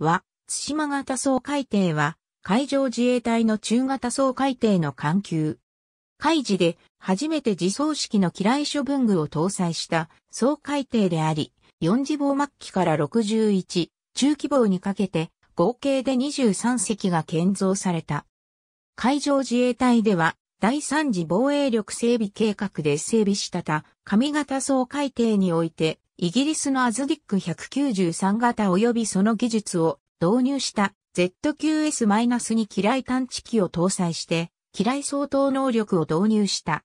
は、津島型総海艇は、海上自衛隊の中型総海艇の艦級。海事で初めて自走式の機雷処分具を搭載した総海艇であり、4次棒末期から61、中規模にかけて合計で23隻が建造された。海上自衛隊では第3次防衛力整備計画で整備したた、上型総海艇においてイギリスのアズディック193型及びその技術を導入した ZQS-2 機雷探知機を搭載して、機雷相当能力を導入した。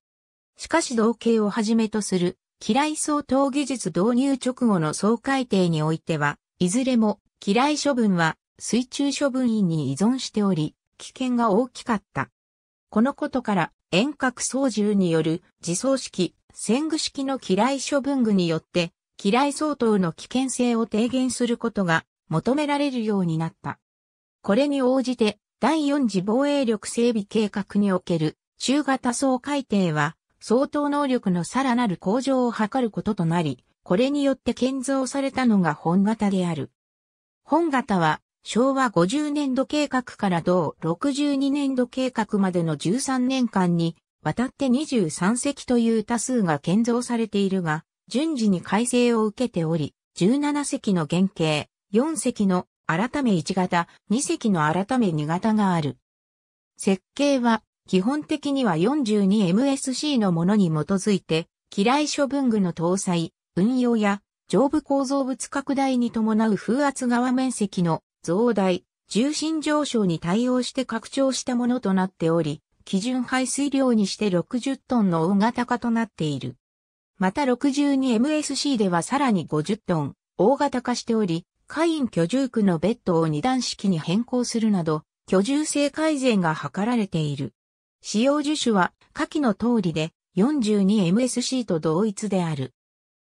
しかし同型をはじめとする、機雷相当技術導入直後の総改定においては、いずれも機雷処分は水中処分員に依存しており、危険が大きかった。このことから、遠隔操縦による自走式、戦具式の機雷処分具によって、嫌い相当の危険性を低減することが求められるようになった。これに応じて、第4次防衛力整備計画における中型総改定は、相当能力のさらなる向上を図ることとなり、これによって建造されたのが本型である。本型は、昭和50年度計画から同62年度計画までの13年間に、わたって23隻という多数が建造されているが、順次に改正を受けており、17隻の原型、4隻の改め1型、2隻の改め2型がある。設計は、基本的には 42MSC のものに基づいて、機雷処分具の搭載、運用や、上部構造物拡大に伴う風圧側面積の増大、重心上昇に対応して拡張したものとなっており、基準排水量にして60トンの大型化となっている。また 62MSC ではさらに50トン、大型化しており、カイン居住区のベッドを二段式に変更するなど、居住性改善が図られている。使用樹種は下記の通りで 42MSC と同一である。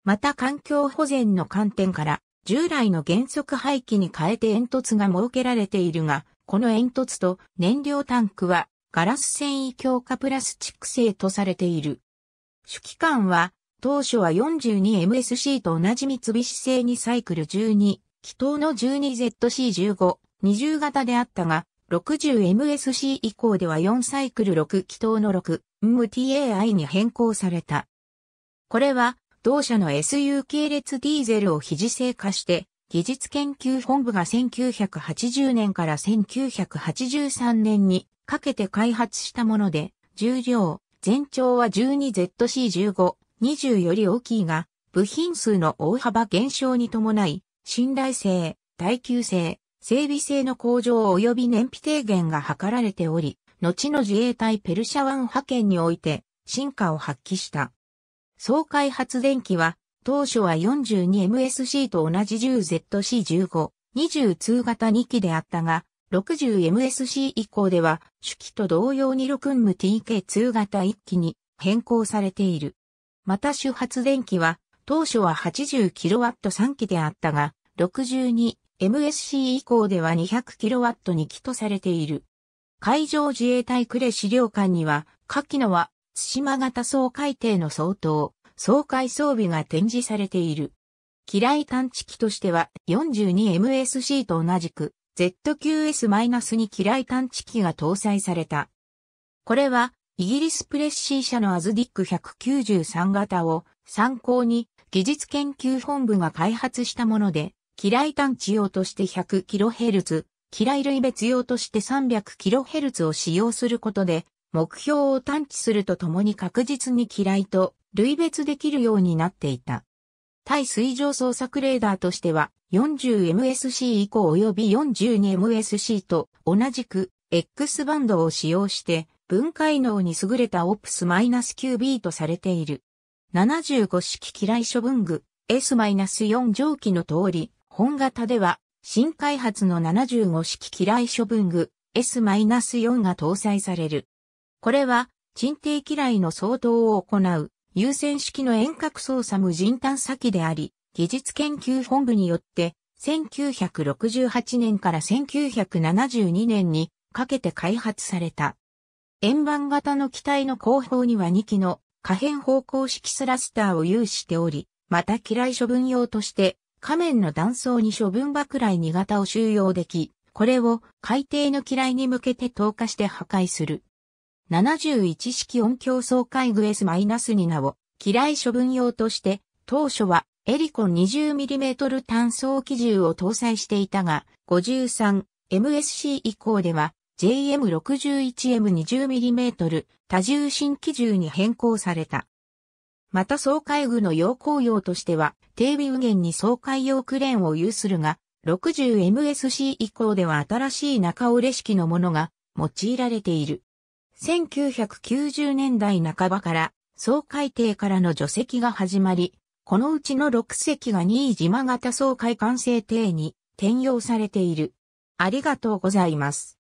また環境保全の観点から従来の原則廃棄に変えて煙突が設けられているが、この煙突と燃料タンクはガラス繊維強化プラスチック製とされている。主機関は当初は 42MSC と同じ三菱製にサイクル12、気筒の 12ZC15、20型であったが、60MSC 以降では4サイクル6気筒の 6MTAI に変更された。これは、同社の SU 系列ディーゼルを非自制化して、技術研究本部が1980年から1983年にかけて開発したもので、重量、全長は 12ZC15、20より大きいが、部品数の大幅減少に伴い、信頼性、耐久性、整備性の向上及び燃費低減が図られており、後の自衛隊ペルシャ湾派遣において、進化を発揮した。総開発電機は、当初は 42MSC と同じ 10ZC15、20通型2機であったが、60MSC 以降では、主機と同様に6運 TK 2型1機に変更されている。また主発電機は、当初は 80kW3 機であったが、62MSC 以降では 200kW 2機とされている。海上自衛隊呉資料館には、下記のは、津島型総海艇の相当、総海装備が展示されている。機雷探知機としては 42MSC と同じく ZQS-2 機雷探知機が搭載された。これはイギリスプレッシー社のアズディック193型を参考に技術研究本部が開発したもので、機雷探知用として 100kHz、機雷類別用として 300kHz を使用することで、目標を探知するとともに確実に機雷と類別できるようになっていた。対水上捜索レーダーとしては 40MSC 以降及び 42MSC と同じく X バンドを使用して分解能に優れたオプス -9b とされている。75式機雷処分具 S-4 蒸気の通り、本型では新開発の75式機雷処分具 S-4 が搭載される。これは沈底機雷の相当を行う優先式の遠隔操作無人探査機であり、技術研究本部によって1968年から1972年にかけて開発された。円盤型の機体の後方には2機の可変方向式スラスターを有しており、また機雷処分用として仮面の断層に処分爆雷2型を収容でき、これを海底の機雷に向けて投下して破壊する。71式音響総会グ S-2 ナを機雷処分用として当初はエリコン 20mm 単装機銃を搭載していたが 53MSC 以降では JM61M20mm 多重新機銃に変更された。また総海具の要項用としては、低備右限に総海用クレーンを有するが、60MSC 以降では新しい中折れ式のものが用いられている。1990年代半ばから総海底からの除籍が始まり、このうちの6隻が2位島型総海完成艇に転用されている。ありがとうございます。